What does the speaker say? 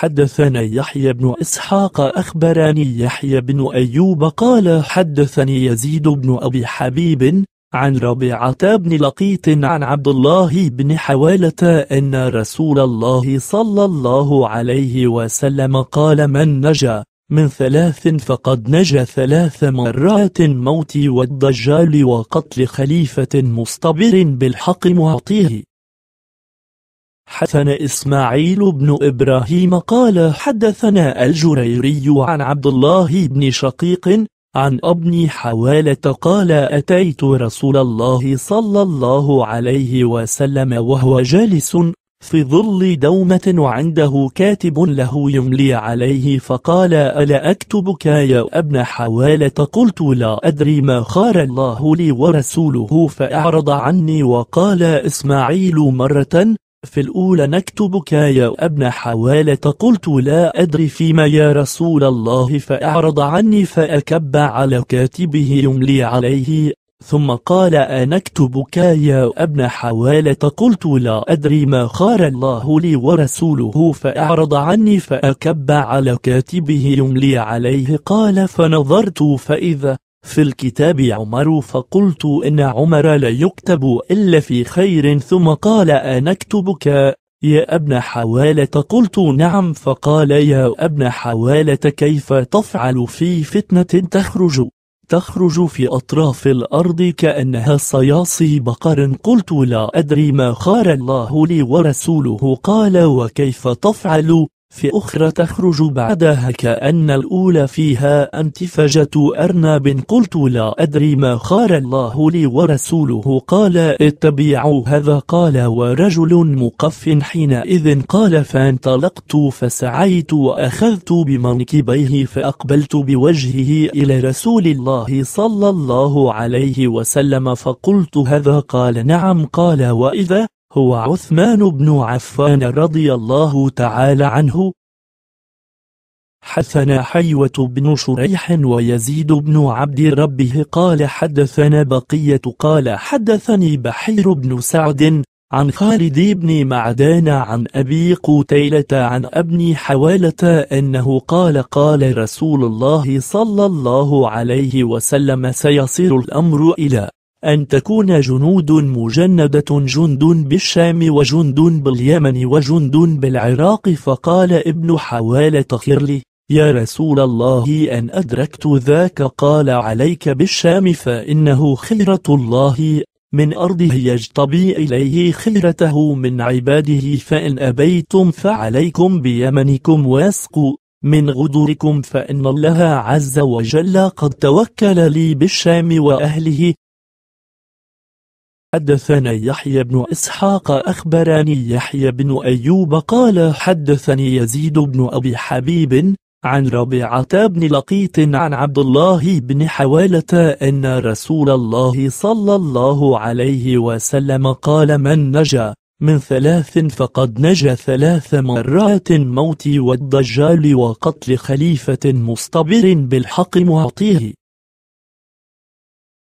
حدثنا يحيى بن إسحاق أخبرني يحيى بن أيوب قال حدثني يزيد بن أبي حبيب عن ربيعة بن لقيط عن عبد الله بن حوالة أن رسول الله صلى الله عليه وسلم قال من نجا من ثلاث فقد نجا ثلاث مرات موت والدجال وقتل خليفة مصطبر بالحق معطيه حدثنا إسماعيل بن إبراهيم قال حدثنا الجريري عن عبد الله بن شقيق عن ابن حوالة قال أتيت رسول الله صلى الله عليه وسلم وهو جالس في ظل دومة وعنده كاتب له يملي عليه فقال ألا أكتبك يا ابن حوالة قلت لا أدري ما خار الله لي ورسوله فأعرض عني وقال إسماعيل مرة في الأولى نكتب كايا أبن حوالة قلت لا أدري فيما يا رسول الله فأعرض عني فأكب على كاتبه يملي عليه ثم قال أنكتبك كايا أبن حوالة قلت لا أدري ما خار الله لي ورسوله فأعرض عني فأكب على كاتبه يملي عليه قال فنظرت فإذا في الكتاب عمر فقلت إن عمر لا يكتب إلا في خير ثم قال أنكتبك يا ابن حوالة قلت نعم فقال يا ابن حوالة كيف تفعل في فتنة تخرج تخرج في أطراف الأرض كأنها صياصي بقر قلت لا أدري ما خار الله لي ورسوله قال وكيف تفعل في أخرى تخرج بعدها كأن الأولى فيها أنتفجة أرناب قلت لا أدري ما خار الله لي ورسوله قال اتبعوا هذا قال ورجل مقف حينئذ قال فانطلقت فسعيت وأخذت بمنكبيه فأقبلت بوجهه إلى رسول الله صلى الله عليه وسلم فقلت هذا قال نعم قال وإذا هو عثمان بن عفان رضي الله تعالى عنه حدثنا حيوة بن شريح ويزيد بن عبد ربه قال حدثنا بقية قال حدثني بحير بن سعد عن خالد بن معدان عن أبي قتيلة عن أبن حوالة أنه قال قال رسول الله صلى الله عليه وسلم سيصير الأمر إلى أن تكون جنود مجندة جند بالشام وجند باليمن وجند بالعراق فقال ابن حوالة لي يا رسول الله أن أدركت ذاك قال عليك بالشام فإنه خيرة الله من أرضه يجتبي إليه خيرته من عباده فإن أبيتم فعليكم بيمنكم واسقوا من غدوركم فإن الله عز وجل قد توكل لي بالشام وأهله حدثنا يحيى بن إسحاق أخبرني يحيى بن أيوب قال حدثني يزيد بن أبي حبيب عن ربيعة بن لقيط عن عبد الله بن حوالة أن رسول الله صلى الله عليه وسلم قال من نجا من ثلاث فقد نجا ثلاث مرات موت والدجال وقتل خليفة مصطبر بالحق معطيه